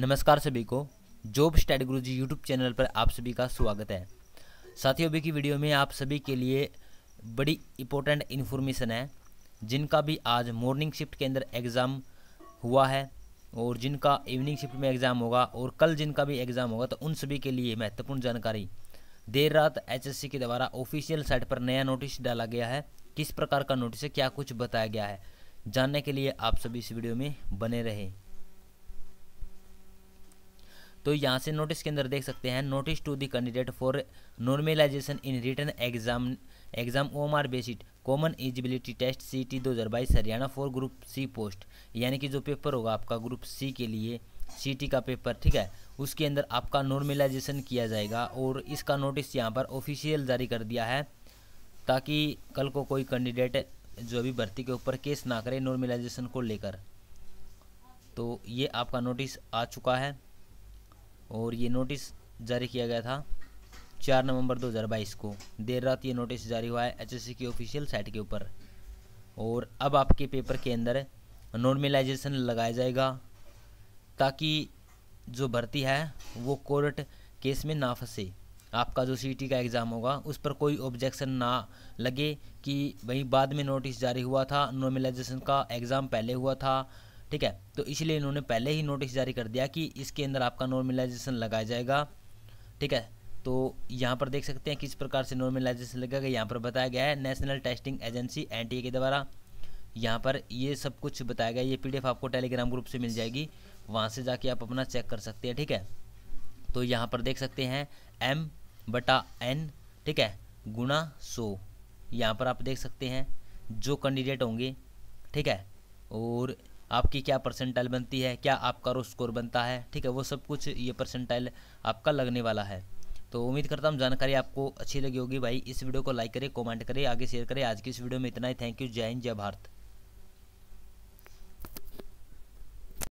नमस्कार सभी को जॉब स्टडी गुरु जी यूट्यूब चैनल पर आप सभी का स्वागत है साथियों अभी की वीडियो में आप सभी के लिए बड़ी इंपॉर्टेंट इन्फॉर्मेशन है जिनका भी आज मॉर्निंग शिफ्ट के अंदर एग्ज़ाम हुआ है और जिनका इवनिंग शिफ्ट में एग्ज़ाम होगा और कल जिनका भी एग्ज़ाम होगा तो उन सभी के लिए महत्वपूर्ण जानकारी देर रात एच के द्वारा ऑफिशियल साइट पर नया नोटिस डाला गया है किस प्रकार का नोटिस है क्या कुछ बताया गया है जानने के लिए आप सभी इस वीडियो में बने रहें तो यहाँ से नोटिस के अंदर देख सकते हैं notice to the candidate for normalization in written exam exam O M R based common eligibility test C T दो हज़ार बाईस Haryana for group C post यानी कि जो पेपर होगा आपका ग्रुप सी के लिए सी टी का पेपर ठीक है उसके अंदर आपका नॉर्मलाइजेशन किया जाएगा और इसका नोटिस यहाँ पर ऑफिशियल जारी कर दिया है ताकि कल को कोई कैंडिडेट जो अभी भर्ती के ऊपर केस ना करे नॉर्मलाइजेशन को लेकर तो ये आपका नोटिस आ चुका है और ये नोटिस जारी किया गया था चार नवंबर 2022 को देर रात ये नोटिस जारी हुआ है एचएससी की ऑफिशियल साइट के ऊपर और अब आपके पेपर के अंदर नॉर्मलाइजेशन लगाया जाएगा ताकि जो भर्ती है वो कोर्ट केस में ना फंसे आपका जो सी का एग्ज़ाम होगा उस पर कोई ऑब्जेक्शन ना लगे कि भाई बाद में नोटिस जारी हुआ था नॉर्मलाइजेशन का एग्ज़ाम पहले हुआ था ठीक है तो इसलिए इन्होंने पहले ही नोटिस जारी कर दिया कि इसके अंदर आपका नॉर्मलाइजेशन लगाया जाएगा ठीक है तो यहाँ पर देख सकते हैं किस प्रकार से नॉर्मलाइजेशन लगेगा यहाँ पर बताया गया है नेशनल टेस्टिंग एजेंसी एन के द्वारा यहाँ पर ये सब कुछ बताया गया ये पी आपको टेलीग्राम ग्रुप से मिल जाएगी वहाँ से जाके आप अपना चेक कर सकते हैं ठीक है तो यहाँ पर देख सकते हैं एम बटा एन ठीक है गुणा सो यहाँ पर आप देख सकते हैं जो कैंडिडेट होंगे ठीक है और आपकी क्या परसेंटाइल बनती है क्या आपका रो स्कोर बनता है ठीक है वो सब कुछ ये परसेंटाइल आपका लगने वाला है तो उम्मीद करता हूँ जानकारी आपको अच्छी लगी होगी भाई इस वीडियो को लाइक करें कमेंट करें आगे शेयर करें आज की इस वीडियो में इतना ही थैंक यू जय हिंद जय भारत